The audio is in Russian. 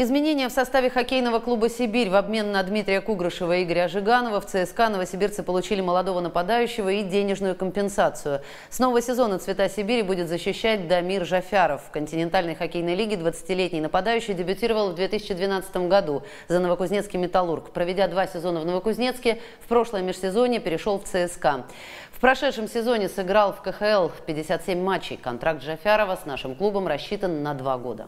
Изменения в составе хоккейного клуба «Сибирь» в обмен на Дмитрия Кугрышева и Игоря Жиганова в ЦСКА новосибирцы получили молодого нападающего и денежную компенсацию. С нового сезона «Цвета Сибири» будет защищать Дамир Жафяров. В континентальной хоккейной лиге 20-летний нападающий дебютировал в 2012 году за новокузнецкий «Металлург». Проведя два сезона в Новокузнецке, в прошлое межсезонье перешел в ЦСКА. В прошедшем сезоне сыграл в КХЛ 57 матчей. Контракт Жафярова с нашим клубом рассчитан на два года.